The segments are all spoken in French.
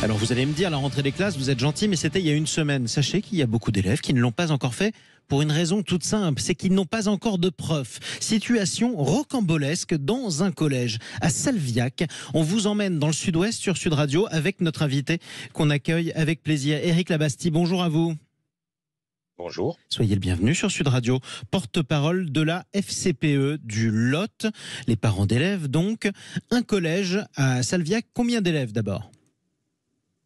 Alors vous allez me dire, à la rentrée des classes, vous êtes gentil, mais c'était il y a une semaine. Sachez qu'il y a beaucoup d'élèves qui ne l'ont pas encore fait pour une raison toute simple, c'est qu'ils n'ont pas encore de preuves. Situation rocambolesque dans un collège à Salviac. On vous emmène dans le sud-ouest sur Sud Radio avec notre invité qu'on accueille avec plaisir. Éric Labastie. bonjour à vous. Bonjour. Soyez le bienvenu sur Sud Radio, porte-parole de la FCPE du Lot, les parents d'élèves donc. Un collège à Salviac, combien d'élèves d'abord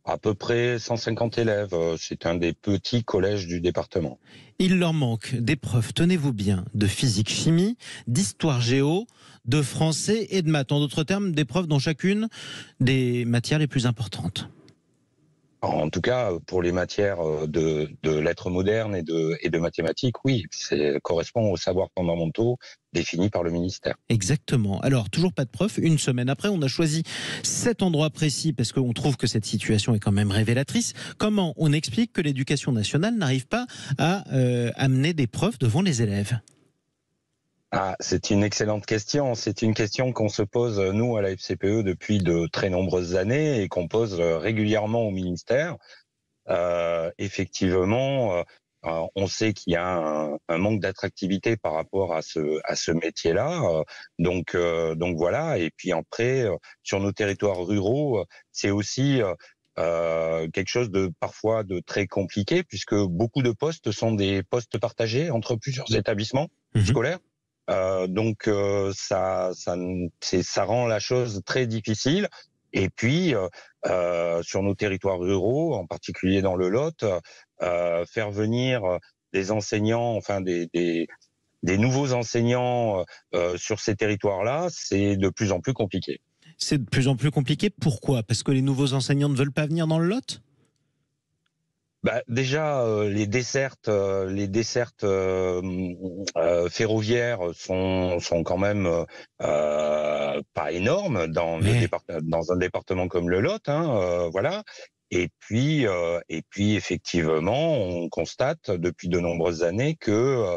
à peu près 150 élèves. Euh, c'est un des petits collèges du département. Il leur manque des preuves, tenez-vous bien, de physique-chimie, d'histoire-géo, de français et de maths. En d'autres termes, des preuves dans chacune des matières les plus importantes. En tout cas, pour les matières euh, de, lettres modernes et de, mathématiques, oui, ça correspond aux savoirs fondamentaux définis par le ministère. Exactement. Alors, toujours pas de preuves. Une semaine après, on a choisi cet endroit précis parce qu'on trouve que cette situation est quand même révélatrice. Comment on explique que l'éducation nationale n'arrive pas à euh, amener des preuves devant les élèves ah, c'est une excellente question. C'est une question qu'on se pose, euh, nous, à la FCPE, depuis de très nombreuses années et qu'on pose euh, régulièrement au ministère. Euh, effectivement, on sait qu'il y a un, manque d'attractivité par rapport à ce, à ce métier-là. Donc, donc voilà. Et puis après, sur nos territoires ruraux, c'est aussi quelque chose de parfois de très compliqué puisque beaucoup de postes sont des postes partagés entre plusieurs mmh. établissements mmh. scolaires. Euh, donc euh, ça, rend la chose très difficile. Et puis, euh, sur nos territoires ruraux, en particulier dans le Lot, faire venir des enseignants, enfin des, nouveaux enseignants sur ces territoires-là, c'est de plus en plus compliqué. C'est de plus en plus compliqué. Pourquoi Parce que les nouveaux enseignants ne veulent pas venir dans le Lot bah, déjà euh, les dessertes, euh, les dessertes euh, ferroviaires sont sont quand même pas énormes dans dans un département comme le Lot, hein, voilà. Et puis et puis effectivement, on constate depuis de nombreuses années que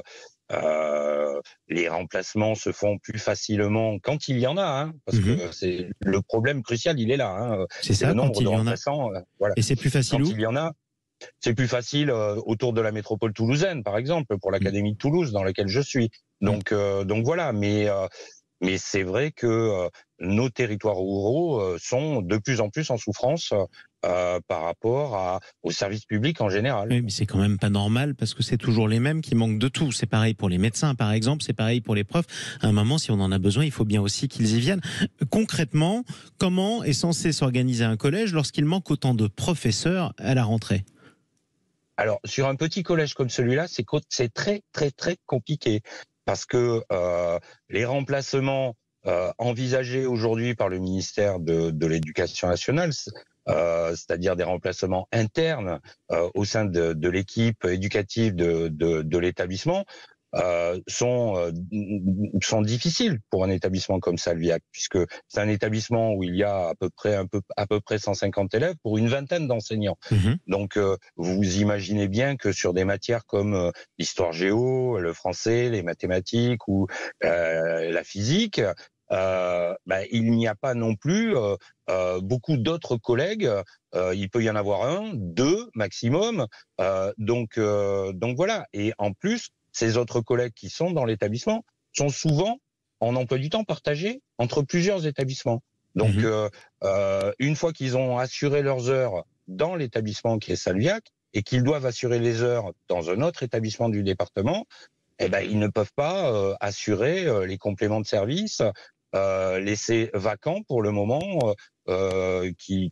les remplacements se font plus facilement quand il y en a, hein, parce mmh que c'est le problème crucial, il est là. Hein, c'est ça, le nombre quand il y en a. Voilà. Et c'est plus facile quand il y en a. C'est plus facile euh, autour de la métropole toulousaine, par exemple, pour mm. l'Académie de Toulouse dans laquelle je suis. Donc, euh, voilà. Euh, mais c'est vrai que nos territoires ruraux sont de plus en plus en souffrance par rapport aux services publics en général. mais c'est quand même pas normal parce que c'est toujours les mêmes qui manquent de tout. C'est pareil pour les médecins, par exemple, c'est pareil pour les profs. À un moment, si on en a besoin, il faut bien aussi qu'ils y viennent. Concrètement, comment est censé s'organiser un collège lorsqu'il manque autant de professeurs à la rentrée alors sur un petit collège comme celui-là, c'est très très très compliqué parce que euh, les remplacements euh, envisagés aujourd'hui par le ministère de, l'Éducation nationale, euh, c'est-à-dire des remplacements internes au sein de, l'équipe éducative de l'établissement, euh, sont euh, sont difficiles pour un établissement comme Salviac, puisque c'est un établissement où il y a à peu près un peu à peu près 150 élèves pour une vingtaine d'enseignants. Mhm. Donc euh, vous imaginez bien que sur des matières comme l'histoire géo, le français, les mathématiques ou la physique, euh, ben, il n'y a pas non plus beaucoup d'autres collègues. il peut y en avoir un, deux maximum. donc, donc voilà. Et en plus, ces autres collègues qui sont dans l'établissement sont souvent en emploi du temps partagés entre plusieurs établissements. Donc, mhm. euh, euh, une fois qu'ils ont assuré leurs heures dans l'établissement qui est Salviac et qu'ils doivent assurer les heures dans un autre établissement du département, eh ben, ils ne peuvent pas euh, assurer les compléments de service laissés vacants pour le moment euh, qui,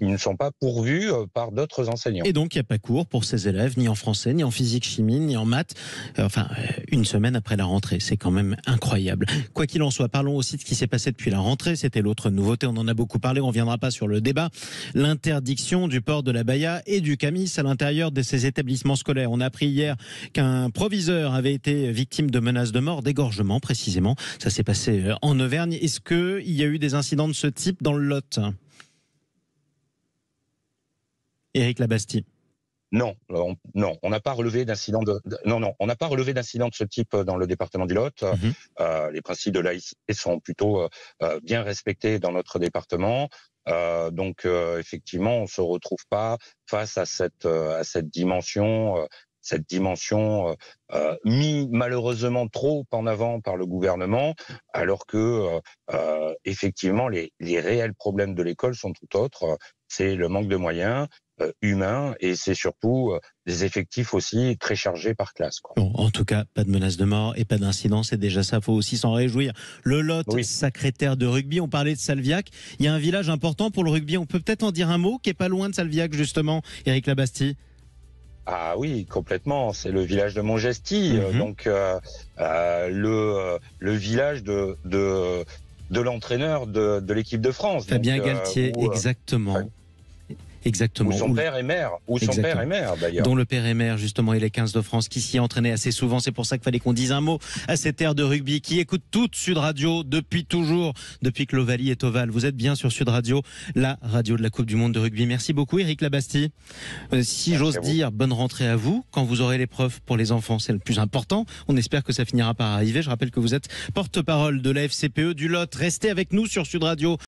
ne sont pas pourvus euh, par d'autres enseignants. Et donc, il n'y a pas cours pour ces élèves, ni en français, ni en physique, chimie, ni en maths, euh, enfin, une semaine après la rentrée. C'est quand même incroyable. Quoi qu'il en soit, parlons aussi de ce qui s'est passé depuis la rentrée. C'était l'autre nouveauté. On en a beaucoup parlé. On ne viendra pas sur le débat. L'interdiction du port de la baya et du camis à l'intérieur de ces établissements scolaires. On a appris hier qu'un proviseur avait été victime de menaces de mort, d'égorgement précisément. Ça s'est passé en Auvergne. Est-ce qu'il y a eu des incidents de ce type dans le eric Éric Labastie. Non, non, on n'a pas relevé d'incident de, non, on n'a pas relevé d'incident de ce type euh, dans le département du Lot. Mhm. Euh, les principes de laïcité sont plutôt euh, bien respectés dans notre département. donc effectivement, on se retrouve pas face à cette à cette dimension cette dimension euh, euh, mise mis malheureusement trop en avant par le gouvernement, alors que euh, effectivement les, réels problèmes de l'école sont tout autres. C'est le manque de moyens humains et c'est surtout des effectifs aussi très chargés par classe. en tout cas, pas de menace de mort et pas d'incidents, c'est déjà ça, faut aussi s'en réjouir. Le Lot, secrétaire de rugby, on parlait de Salviac, il y a un village important pour le rugby, on peut peut-être en dire un mot qui est pas loin de Salviac justement, Eric Labastie ah oui, complètement. C'est le village de Montgesti, euh, mhm. donc euh, euh, le, le village de, de, de l'entraîneur de, de l'équipe de France. Fabien Galtier, exactement. Exactement. Ou son père et mère. Ou son père et mère, d'ailleurs. Dont le père et mère, justement, et les 15 de France qui s'y entraînaient assez souvent. C'est pour ça qu'il fallait qu'on dise un mot à cette ère de rugby qui écoute toute Sud Radio depuis toujours, depuis que l'Ovalie est ovale. Vous êtes bien sur Sud Radio, la radio de la Coupe du Monde de rugby. Merci beaucoup, Eric Labastie. Euh, si j'ose dire, bonne rentrée à vous. Quand vous aurez l'épreuve pour les enfants, c'est le plus important. On espère que ça finira par arriver. Je rappelle que vous êtes porte-parole de la FCPE du Lot. Restez avec nous sur Sud Radio.